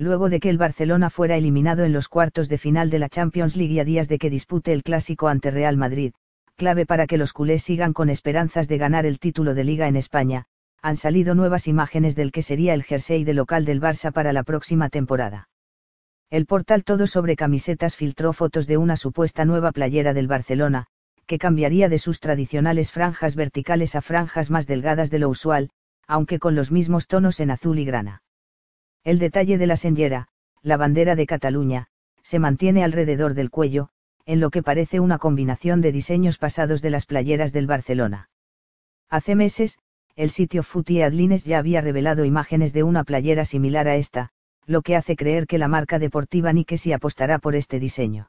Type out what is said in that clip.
luego de que el Barcelona fuera eliminado en los cuartos de final de la Champions League y a días de que dispute el clásico ante Real Madrid, clave para que los culés sigan con esperanzas de ganar el título de liga en España, han salido nuevas imágenes del que sería el jersey de local del Barça para la próxima temporada. El portal Todo sobre Camisetas filtró fotos de una supuesta nueva playera del Barcelona, que cambiaría de sus tradicionales franjas verticales a franjas más delgadas de lo usual, aunque con los mismos tonos en azul y grana. El detalle de la sendera, la bandera de Cataluña, se mantiene alrededor del cuello, en lo que parece una combinación de diseños pasados de las playeras del Barcelona. Hace meses, el sitio Futi e Adlines ya había revelado imágenes de una playera similar a esta, lo que hace creer que la marca deportiva Nike si apostará por este diseño.